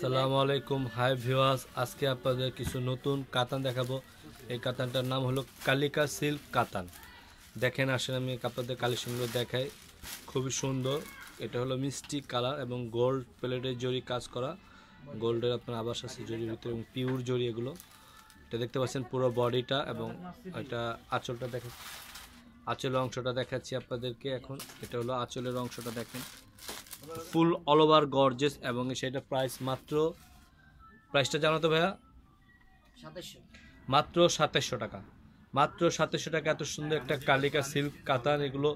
আসসালামু আলাইকুম হাই ভিওয়াস আজকে আপনাদের কিছু নতুন কাতান দেখাবো এই কাতানটার নাম হলো কালিকা সিল্ক কাতান দেখেন আসেন আমি আপনাদের কালেকশনগুলো দেখাই খুবই সুন্দর এটা হলো মিষ্টি কালার এবং গোল্ড প্লেটের জরি কাজ করা গোল্ডের আপনার আবাস আছে জরির ভিতরে এবং পিওর জরি এগুলো এটা দেখতে পাচ্ছেন পুরো বডিটা এবং এটা আঁচলটা দেখা আঁচলের অংশটা দেখাচ্ছি আপনাদেরকে এখন এটা হলো আঁচলের অংশটা দেখেন ফুল অল ওভার গর্জেস এবং সেটা প্রাইস মাত্র প্রাইসটা জানো তো ভাইয়া মাত্র সাতাশশো টাকা মাত্র সাতাশশো টাকা এত সুন্দর একটা কালিকা সিল্ক কাতান এগুলো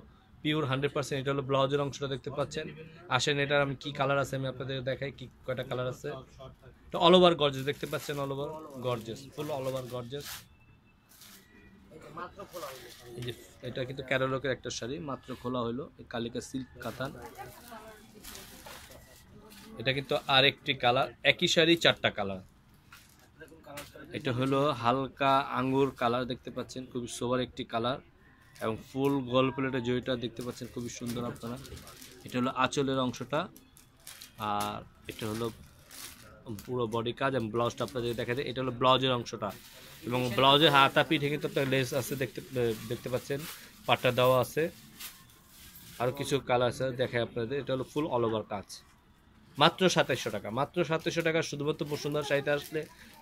পিওর হান্ড্রেড পার্সেন্ট এটা হলো ব্লাউজের অংশটা দেখতে পাচ্ছেন আসেন এটার আমি কি কালার আছে আমি আপনাদের দেখাই কি কয়টা কালার আছে তো অল ওভার গর্জেস দেখতে পাচ্ছেন all over gorgeous full all over gorgeous এটা কিন্তু ক্যারোলকের একটা শাড়ি মাত্র খোলা হলো কালিকা সিল্ক কাতান এটা কিন্তু আরেকটি কালার একই শাড়ি চারটা কালার এটা হলো হালকা আঙ্গুর কালার দেখতে পাচ্ছেন খুবই সোবার একটি কালার এবং ফুল গোল প্লেটের জয়টা দেখতে পাচ্ছেন খুবই সুন্দর আপনারা এটা হলো আঁচলের অংশটা আর এটা হলো পুরো বডি কাজ এবং ব্লাউজটা আপনাদের দেখা যায় এটা হলো ব্লাউজের অংশটা এবং ব্লাউজের হাতা পিঠে কিন্তু একটা লেস আছে দেখতে দেখতে পাচ্ছেন পাট্টা দেওয়া আছে আরও কিছু কালার আছে দেখায় আপনাদের এটা হলো ফুল অল ওভার কাজ মাত্র সাতাইশশো টাকা মাত্র সাতাইশশো টাকা শুধুমাত্র বসুন্ধরা শাড়িতে আসলে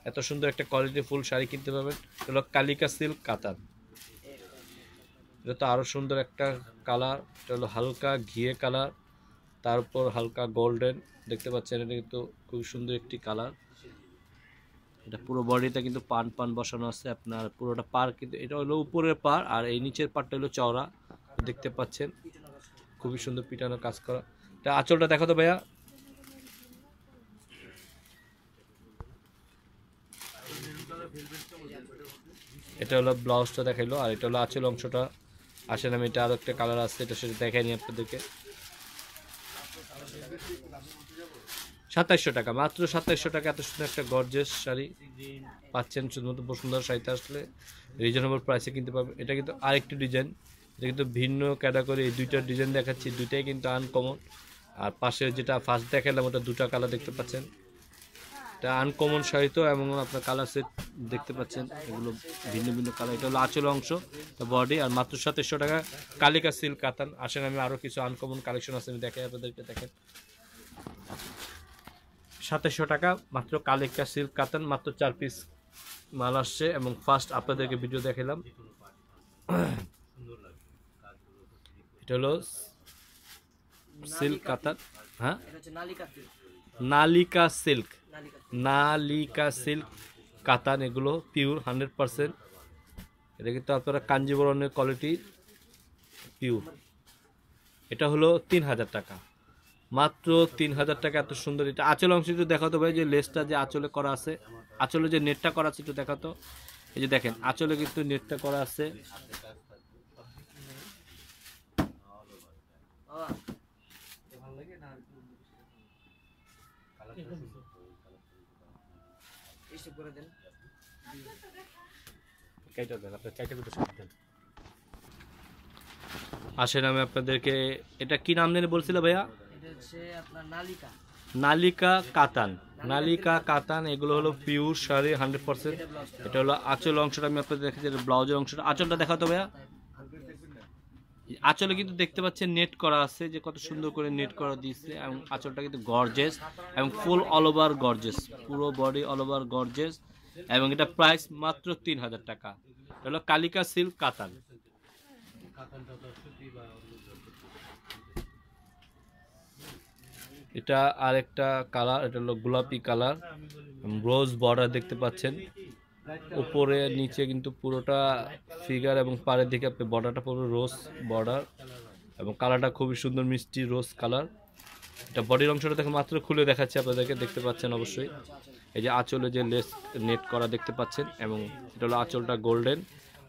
এত সুন্দর একটা কোয়ালিটি ফুল শাড়ি কিনতে পাবেন হলো কালিকা সিল্ক কাতান এটা তো আরও সুন্দর একটা কালার এটা হলো হালকা ঘিয়ে কালার তারপর হালকা গোল্ডেন দেখতে পাচ্ছেন এটা কিন্তু খুব সুন্দর একটি কালার এটা পুরো বডিতে কিন্তু পান পান বসানো আছে আপনার পুরোটা পার কিন্তু এটা হলো উপরের পার আর এই নিচের পারটা হলো চওড়া দেখতে পাচ্ছেন খুবই সুন্দর পিটানো কাজ করা এটা আঁচলটা দেখো তো ভাইয়া এটা হলো ব্লাউজটা দেখাইলো আর এটা হলো আছে অংশটা আসে আমি এটা আরও একটা কালার আছে এটা সেটা দেখাই নি আপনাদেরকে সাতাইশশো টাকা মাত্র সাতাইশশো টাকা এত সুন্দর একটা গর্জেস শাড়ি পাচ্ছেন শুধুমাত্র সুন্দর শাড়িতে আসলে রিজনেবল প্রাইসে কিনতে পারবেন এটা কিন্তু আরেকটি ডিজাইন এটা কিন্তু ভিন্ন ক্যাটাগরি এই দুইটা ডিজাইন দেখাচ্ছি দুইটাই কিন্তু আনকমন আর পাশে যেটা ফার্স্ট দেখালাম ওটা দুটা কালার দেখতে পাচ্ছেন এটা আনকমন শাড়ি তো এবং আপনার কালার সেট দেখতে পাচ্ছেন এগুলো ভিন্ন ভিন্ন কালার এটা হলো আঁচল অংশ বডি আর মাত্র সাতেরশো টাকা কালিকা সিল্ক কাতান আসেন আমি আরও কিছু আনকমন কালেকশন আছে আমি দেখাই আপনাদেরকে দেখেন সাতেরশো টাকা মাত্র কালিকা সিল্ক কাতান মাত্র চার পিস মাল আসছে এবং ফার্স্ট আপনাদেরকে ভিডিও দেখালাম এটা হলো সিল্ক কাতান হ্যাঁ নালিকা সিল্ক নালিকা সিল্ক কাতান এগুলো পিওর হান্ড্রেড পারসেন্ট এটা কিন্তু আপনারা কাঞ্জিবরণের কোয়ালিটি পিওর এটা হলো তিন হাজার টাকা মাত্র তিন হাজার টাকা এত সুন্দর এটা আঁচল অংশ একটু দেখাতো ভাই যে লেসটা যে আঁচলে করা আছে আঁচলে যে নেটটা করা আছে একটু দেখাতো এই যে দেখেন আঁচলে কিন্তু নেটটা করা আছে ভালো করে দেন আসেন আমি আপনাদেরকে এটা কি নাম নিয়ে বলছিল ভাইয়া নালিকা কাতান নালিকা কাতান এগুলো হলো পিওর শাড়ি হান্ড্রেড পার্সেন্ট এটা হলো আঁচল অংশটা আমি আপনাদের দেখাচ্ছি ব্লাউজের অংশটা আঁচলটা দেখাতো ভাইয়া হ্যাঁ, আঁচলে কিন্তু দেখতে পাচ্ছেন নেট করা আছে যে কত সুন্দর করে নেট করা দিয়েছে এবং আঁচলটা কিন্তু গর্জেস এবং ফুল অল ওভার গর্জেস পুরো বডি অল ওভার গর্জেস এবং এটা প্রাইস মাত্র তিন হাজার টাকা হলো কালিকা সিল্ক কাতান এটা আরেকটা কালার এটা হলো গোলাপি কালার রোজ বর্ডার দেখতে পাচ্ছেন উপরে নিচে কিন্তু পুরোটা ফিগার এবং পাড়ের দিকে আপনি বর্ডারটা পুরো রোজ বর্ডার এবং কালারটা খুবই সুন্দর মিষ্টি রোজ কালার এটা বডির অংশটা দেখে মাত্র খুলে দেখাচ্ছি আপনাদেরকে দেখতে পাচ্ছেন অবশ্যই এই যে আঁচলে যে লেস নেট করা দেখতে পাচ্ছেন এবং এটা হলো আঁচলটা গোল্ডেন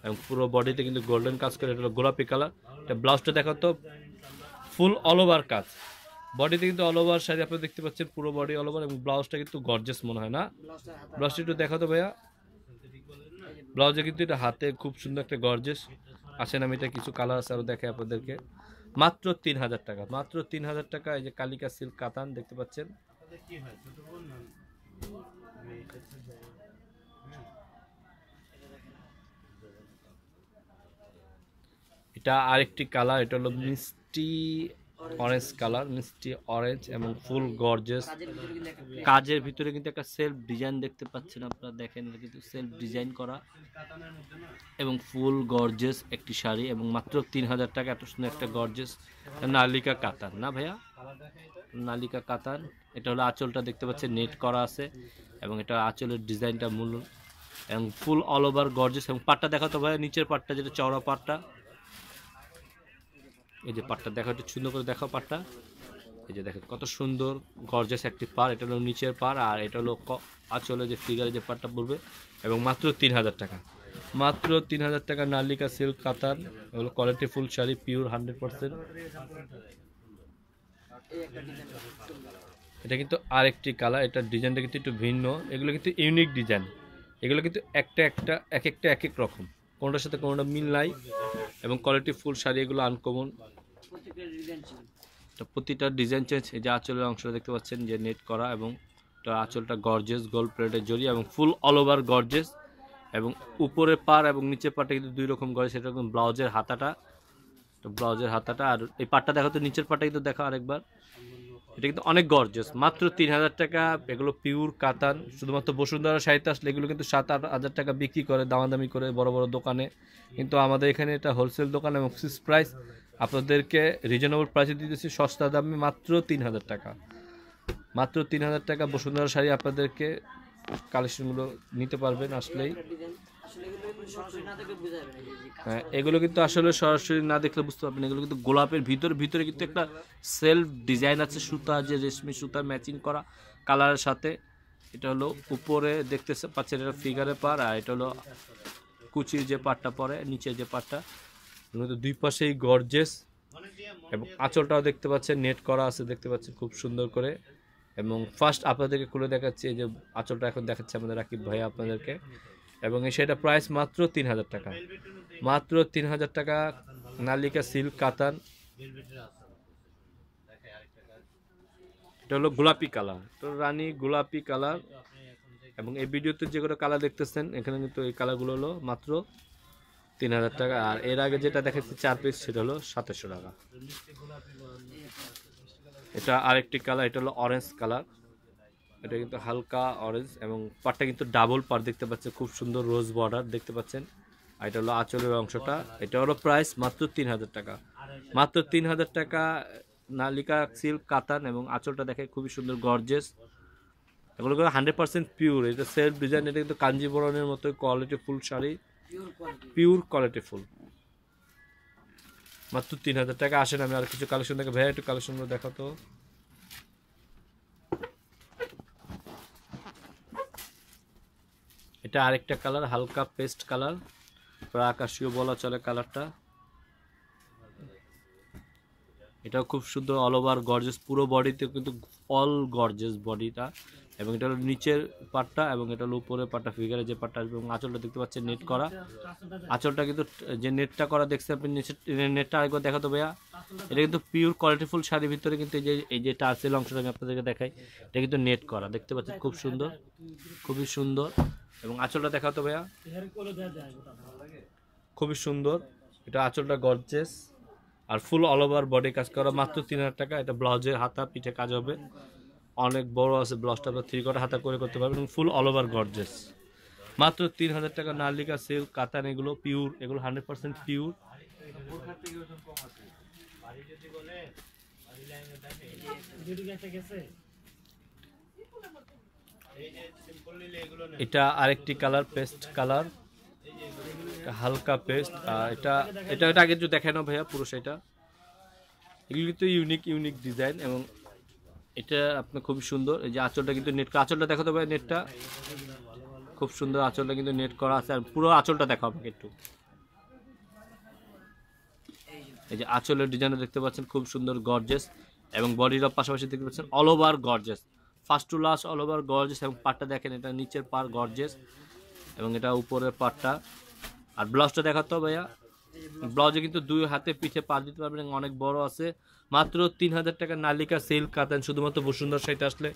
এবং পুরো বডিতে কিন্তু গোল্ডেন কাজ করে এটা হলো গোলাপি কালার এটা ব্লাউজটা দেখা তো ফুল অল ওভার কাজ বডিতে কিন্তু অল ওভার শাড়ি আপনি দেখতে পাচ্ছেন পুরো বডি অল ওভার এবং ব্লাউজটা কিন্তু গর্জেস মনে হয় না ব্লাউজটা একটু দেখা তো ভাইয়া ব্লাউজে কিন্তু এটা হাতে খুব সুন্দর একটা গর্জেস আসেন আমি এটা কিছু কালার আছে আরও দেখে আপনাদেরকে মাত্র তিন হাজার টাকা মাত্র তিন হাজার টাকা এই যে কালিকা সিল্ক কাতান দেখতে পাচ্ছেন এটা আরেকটি কালার এটা হলো মিষ্টি অরেঞ্জ কালার মিষ্টি অরেঞ্জ এবং ফুল গর্জেস কাজের ভিতরে কিন্তু একটা সেলফ ডিজাইন দেখতে পাচ্ছেন আপনারা দেখেন কিন্তু সেলফ ডিজাইন করা এবং ফুল গর্জেস একটি শাড়ি এবং মাত্র তিন হাজার টাকা এত সুন্দর একটা গর্জেস নালিকা কাতান না ভাইয়া নালিকা কাতান এটা হলো আঁচলটা দেখতে পাচ্ছেন নেট করা আছে এবং এটা আঁচলের ডিজাইনটা মূল এবং ফুল অল ওভার গর্জেস এবং পাটটা দেখা তো নিচের পাটটা যেটা চওড়া পাটটা এই যে পাটটা দেখো একটু সুন্দর করে দেখো পাটটা এই যে দেখো কত সুন্দর গর্জাস একটি পার এটা হলো নিচের পার আর এটা হলো আচলে যে ফিগারে যে পাটটা পড়বে এবং মাত্র তিন হাজার টাকা মাত্র তিন হাজার টাকা নালিকা সিল্ক কাতার এগুলো quality full sari pure hundred percent এটা কিন্তু আরেকটি কালার এটার ডিজাইনটা কিন্তু একটু ভিন্ন এগুলো কিন্তু ইউনিক ডিজাইন এগুলো কিন্তু একটা একটা এক একটা এক এক রকম কোনটার সাথে কোনোটা মিল নাই এবং কোয়ালিটি ফুল শাড়ি এগুলো আনকমন তো প্রতিটা ডিজাইন চেঞ্জ এই যে আঁচলের অংশটা দেখতে পাচ্ছেন যে নেট করা এবং আঁচলটা গর্জেস গোল্ড প্লেটের জড়িয়ে এবং ফুল অল ওভার গর্জেস এবং উপরে পার এবং নিচে পাটে কিন্তু দুই রকম করে সেটা রকম ব্লাউজের হাতাটা তো ব্লাউজের হাতাটা আর এই পাটটা দেখা তো নিচের পাটা কিন্তু দেখা আরেকবার এটা কিন্তু অনেক গর্জেস মাত্র তিন হাজার টাকা এগুলো পিওর কাতান শুধুমাত্র বসুন্ধরা সাহিত্য আসলে এগুলো কিন্তু সাত আট হাজার টাকা বিক্রি করে দামাদামি করে বড় বড় দোকানে কিন্তু আমাদের এখানে এটা হোলসেল দোকান এবং ফিক্স প্রাইস আপনাদেরকে রিজনেবল প্রাইসে দিতেছি সস্তা দামে মাত্র তিন হাজার টাকা মাত্র তিন হাজার টাকা বসুন্ধরা শাড়ি আপনাদেরকে কালেকশনগুলো নিতে পারবেন আসলেই হ্যাঁ, এগুলো কিন্তু আসলে সরাসরি না দেখলে বুঝতে পারবেন এগুলো কিন্তু গোলাপের ভিতরে ভিতরে কিন্তু একটা সেলফ ডিজাইন আছে সুতা যে রেশমি সুতা ম্যাচিং করা কালারের সাথে এটা হলো উপরে দেখতে পাচ্ছেন এটা ফিগারে পার আর এটা হলো কুচির যে পাটটা পরে নিচে যে পাটটা দুই পাশেই গর্জেস এবং আঁচলটাও দেখতে পাচ্ছেন নেট করা আছে দেখতে পাচ্ছেন খুব সুন্দর করে এবং ফার্স্ট আপনাদেরকে খুলে দেখাচ্ছি এই যে আঁচলটা এখন দেখাচ্ছে আমাদের রাকিব ভাই আপনাদেরকে এবং সেটা প্রাইস মাত্র তিন হাজার টাকা মাত্র তিন হাজার টাকা নালিকা সিল্ক কাতান এটা হলো গোলাপি কালার তো রানী গোলাপি কালার এবং এই ভিডিওতে যে কোনো কালার দেখতেছেন এখানে কিন্তু এই কালারগুলো হলো মাত্র তিন হাজার টাকা আর এর আগে যেটা দেখাচ্ছি চার পিস সেটা হলো সাতাশশো টাকা এটা আরেকটি কালার এটা হলো অরেঞ্জ কালার এটা কিন্তু হালকা অরেঞ্জ এবং পাটটা কিন্তু ডাবল পার দেখতে পাচ্ছেন খুব সুন্দর রোজ বর্ডার দেখতে পাচ্ছেন আর এটা হলো আঁচলের অংশটা এটা হলো প্রাইস মাত্র তিন হাজার টাকা মাত্র তিন হাজার টাকা নালিকা সিল্ক কাতান এবং আঁচলটা দেখে খুবই সুন্দর গর্জেস এগুলো কিন্তু হান্ড্রেড পার্সেন্ট পিওর এটা সেলফ ডিজাইন এটা কিন্তু কাঞ্জিবরণের মতো quality full sari pure quality full মাত্র তিন হাজার টাকা আসেন আমি আর কিছু কালেকশন দেখে ভ্যারাইটি কালেকশনগুলো দেখাতো এটা আরেকটা কালার হালকা পেস্ট কালার প্রা আকাশীয় বলা চলে কালারটা এটা খুব সুন্দর অল ওভার গর্জেস পুরো বডিতে কিন্তু অল গর্জেস বডিটা এবং এটা হলো নিচের পার্টটা এবং এটা হলো উপরের পার্টটা ফিগারে যে পার্টটা আসবে এবং আঁচলটা দেখতে পাচ্ছেন নেট করা আঁচলটা কিন্তু যে নেটটা করা দেখছে আপনি নিচের নেটটা আরেকবার দেখাতো ভাইয়া এটা কিন্তু পিওর কোয়ালিটিফুল শাড়ির ভিতরে কিন্তু এই যে এই যে টার্সেল অংশটা আমি আপনাদেরকে দেখাই এটা কিন্তু নেট করা দেখতে পাচ্ছেন খুব সুন্দর খুবই সুন্দর এবং আঁচলটা দেখাতো ভাইয়া খুবই সুন্দর এটা আঁচলটা গর্জেস আর ফুল অল ওভার বডি কাজ করা মাত্র তিন হাজার টাকা এটা ব্লাউজের হাতা পিঠে কাজ হবে অনেক বড় আছে ব্লাউজটা থ্রি কটা হাতা করে করতে পারবে এবং ফুল অল ওভার গর্জেস মাত্র তিন হাজার টাকা নার্লিকা সিল্ক কাতান এগুলো পিওর এগুলো হান্ড্রেড পার্সেন্ট পিওর কম আছে এটা আরেকটি কালার পেস্ট কালার হালকা পেস্ট আর এটা এটা এটা আগে দেখায় না ভাইয়া পুরো সেটা এগুলি তো ইউনিক ইউনিক ডিজাইন এবং এটা আপনার খুব সুন্দর এই যে আঁচলটা কিন্তু নেট আঁচলটা দেখাতে পারে নেটটা খুব সুন্দর আঁচলটা কিন্তু নেট করা আছে আর পুরো আঁচলটা দেখো আমাকে একটু এই যে আঁচলের ডিজাইনটা দেখতে পাচ্ছেন খুব সুন্দর গর্জেস এবং বডির পাশাপাশি দেখতে পাচ্ছেন all over gorgeous first to last all over gorgeous এবং পাটটা দেখেন এটা নিচের পার গর্জেস এবং এটা উপরের পাটটা আর ব্লাউজটা দেখাতো ভাইয়া ব্লাউজে কিন্তু দুই হাতে পিঠে পার দিতে পারবেন অনেক বড় আছে মাত্র তিন হাজার টাকা নালিকা সিল্ক কাতেন শুধুমাত্র বসুন্ধর শাড়িতে আসলে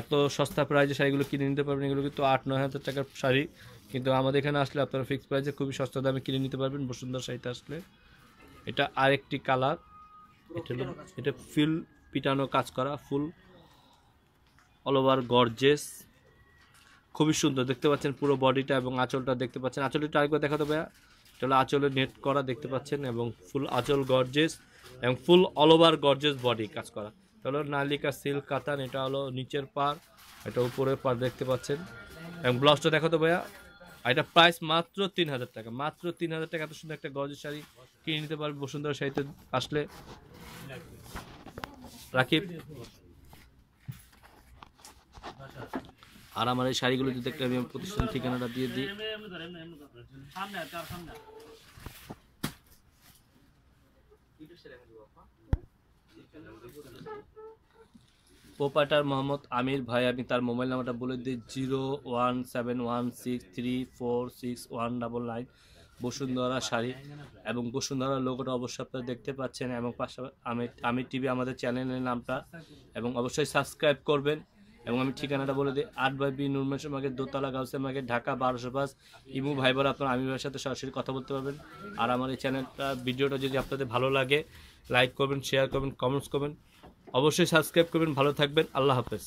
এত সস্তা প্রাইজে শাড়িগুলো কিনে নিতে পারবেন এগুলো কিন্তু আট নয় হাজার টাকার শাড়ি কিন্তু আমাদের এখানে আসলে আপনারা ফিক্সড প্রাইজে খুবই সস্তা দামে কিনে নিতে পারবেন বসুন্ধর শাড়িতে আসলে এটা আরেকটি কালার এটা এটা ফিল পিটানো কাজ করা ফুল অল ওভার গর্জেস খুবই সুন্দর দেখতে পাচ্ছেন পুরো বডিটা এবং আঁচলটা দেখতে পাচ্ছেন আঁচলটা আরেকবার দেখা দেবে এটা হলো আঁচলে নেট করা দেখতে পাচ্ছেন এবং ফুল আঁচল গর্জেস এবং full all over gorgeous body কাজ করা এটা হলো নালিকা সিল্ক কাতান এটা হলো নিচের পার এটা উপরের পার দেখতে পাচ্ছেন এবং ব্লাউজটা দেখা তো ভাইয়া এটা প্রাইস মাত্র তিন হাজার টাকা মাত্র তিন হাজার টাকা এত সুন্দর একটা গর্জের শাড়ি কিনে নিতে পারবে বসুন্ধরা শাড়িতে আসলে রাকিব আর আমার এই শাড়িগুলো যদি একটা আমি প্রতিষ্ঠান ঠিকানাটা দিয়ে দিই পোপাটার মোহাম্মদ আমির ভাই আমি তার মোবাইল নাম্বারটা বলে দিই zero one seven one six three four six one double nine Basundhara sari এবং বসুন্ধরা লোকটা অবশ্যই আপনারা দেখতে পাচ্ছেন এবং পাশাপাশি আমি আমি টিভি আমাদের চ্যানেলের নামটা এবং অবশ্যই সাবস্ক্রাইব করবেন এবং আমি ঠিকানাটা বলে দিই আট বাই বি নুরমেশ মার্কেট দোতলা গাউসে মার্কেট ঢাকা বারোশো পাঁচ ইমু ভাইবার আপনার আমি ভাইয়ের সাথে সরাসরি কথা বলতে পারবেন আর আমার এই চ্যানেলটা ভিডিওটা যদি আপনাদের ভালো লাগে লাইক করবেন শেয়ার করবেন কমেন্টস করবেন অবশ্যই সাবস্ক্রাইব করবেন ভালো থাকবেন আল্লাহ হাফেজ